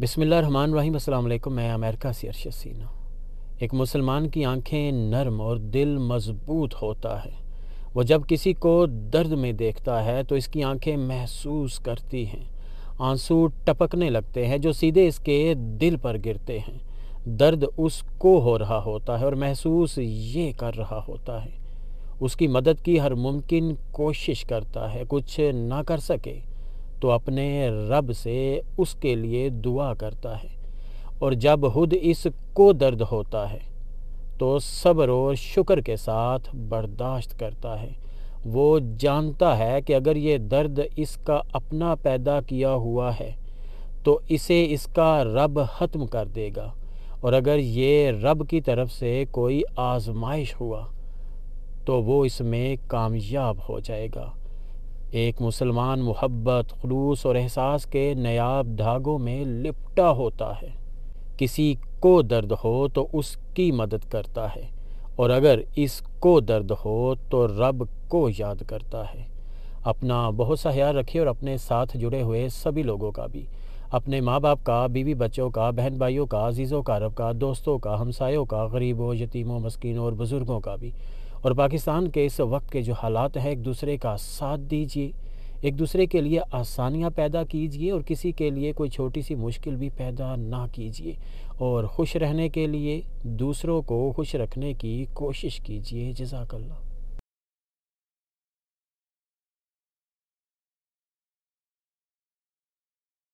बिसमीम अल्लाम मैं अमेरिका से अरशद सीना एक मुसलमान की आंखें नरम और दिल मजबूत होता है वो जब किसी को दर्द में देखता है तो इसकी आंखें महसूस करती हैं आंसू टपकने लगते हैं जो सीधे इसके दिल पर गिरते हैं दर्द उसको हो रहा होता है और महसूस ये कर रहा होता है उसकी मदद की हर मुमकिन कोशिश करता है कुछ ना कर सके तो अपने रब से उसके लिए दुआ करता है और जब खुद इस को दर्द होता है तो सब्र और शुक्र के साथ बर्दाश्त करता है वो जानता है कि अगर ये दर्द इसका अपना पैदा किया हुआ है तो इसे इसका रब ख़त्म कर देगा और अगर ये रब की तरफ से कोई आजमाइश हुआ तो वो इसमें कामयाब हो जाएगा एक मुसलमान मोहब्बत खलूस और एहसास के नयाब धागों में लिपटा होता है किसी को दर्द हो तो उसकी मदद करता है और अगर इसको दर्द हो तो रब को याद करता है अपना बहुत सा ख्याल रखिए और अपने साथ जुड़े हुए सभी लोगों का भी अपने माँ बाप का बीवी बच्चों का बहन भाइयों का अजीज़ों का रब का दोस्तों का हमसायों का गरीबों यतीमों मस्किनों और बुज़ुर्गों का भी और पाकिस्तान के इस वक्त के जो हालात हैं एक दूसरे का साथ दीजिए एक दूसरे के लिए आसानियाँ पैदा कीजिए और किसी के लिए कोई छोटी सी मुश्किल भी पैदा ना कीजिए और खुश रहने के लिए दूसरों को खुश रखने की कोशिश कीजिए जजाकल्ला